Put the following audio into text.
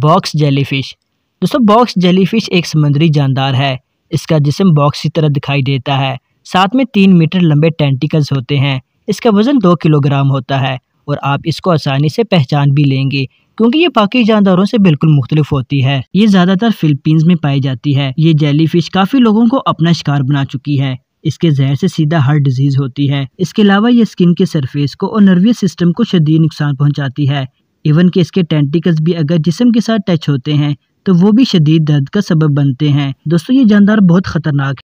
box jellyfish दोस्तों box jellyfish एक समुद्री जानदार है इसका जिसम बॉक्स की तरह दिखाई देता है साथ में तीन मीटर लंबे टेंटिकल्स होते हैं इसका वजन दो किलोग्राम होता है और आप इसको आसानी से पहचान भी लेंगे क्योंकि ये बाकी जानदारों से बिल्कुल मुख्तलिफ होती है ये ज़्यादातर फिलीपींस में पाई जाती है ये जेलीफिश काफ़ी लोगों को अपना शिकार बना चुकी है इसके जहर से सीधा हार्ट डिजीज होती है इसके अलावा ये स्किन के सरफेस को और नर्वियस सिस्टम को शदीद नुकसान पहुंचाती है इवन के इसके टेंटिकल्स भी अगर जिसम के साथ टच होते हैं तो वो भी शदीद दर्द का सबब बनते हैं दोस्तों ये जानदार बहुत ख़तरनाक